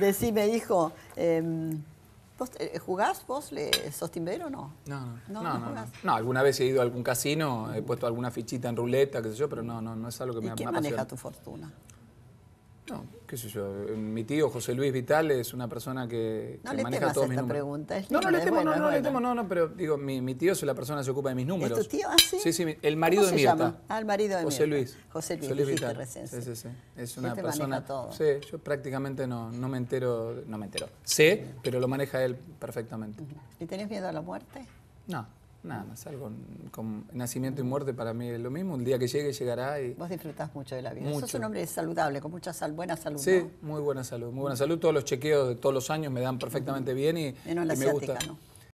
Decime, me dijo, em, ¿vos, ¿jugás vos? Le, ¿Sos timbero o no? No, no. No, no, alguna vez he ido a algún casino, he puesto alguna fichita en ruleta, qué sé yo, pero no, no, no es algo que me, me maneja tu fortuna? No, qué sé yo. Eh, mi tío José Luis Vital es una persona que, maneja todos mis números. no, no, no le temo, no, no, le temo, no, no, pero digo, mi, mi, tío es la persona que se ocupa de mis números. ¿Es tu tío? Ah, sí. Sí, el marido de mi hija. Ah, el marido de mi Luis. José Luis, José Luis Vital. Recién, sí, sí, sí. Es este una persona. Todo. Sí, yo prácticamente no, no me entero, no me entero. sí. pero lo maneja él perfectamente. ¿Y tenés miedo a la muerte? No. Nada más, algo con nacimiento y muerte para mí es lo mismo. El día que llegue, llegará y... Vos disfrutás mucho de la vida. Mucho. Sos un hombre saludable, con mucha sal, buena salud, Sí, muy buena salud, muy buena salud. Todos los chequeos de todos los años me dan perfectamente bien y, me gusta.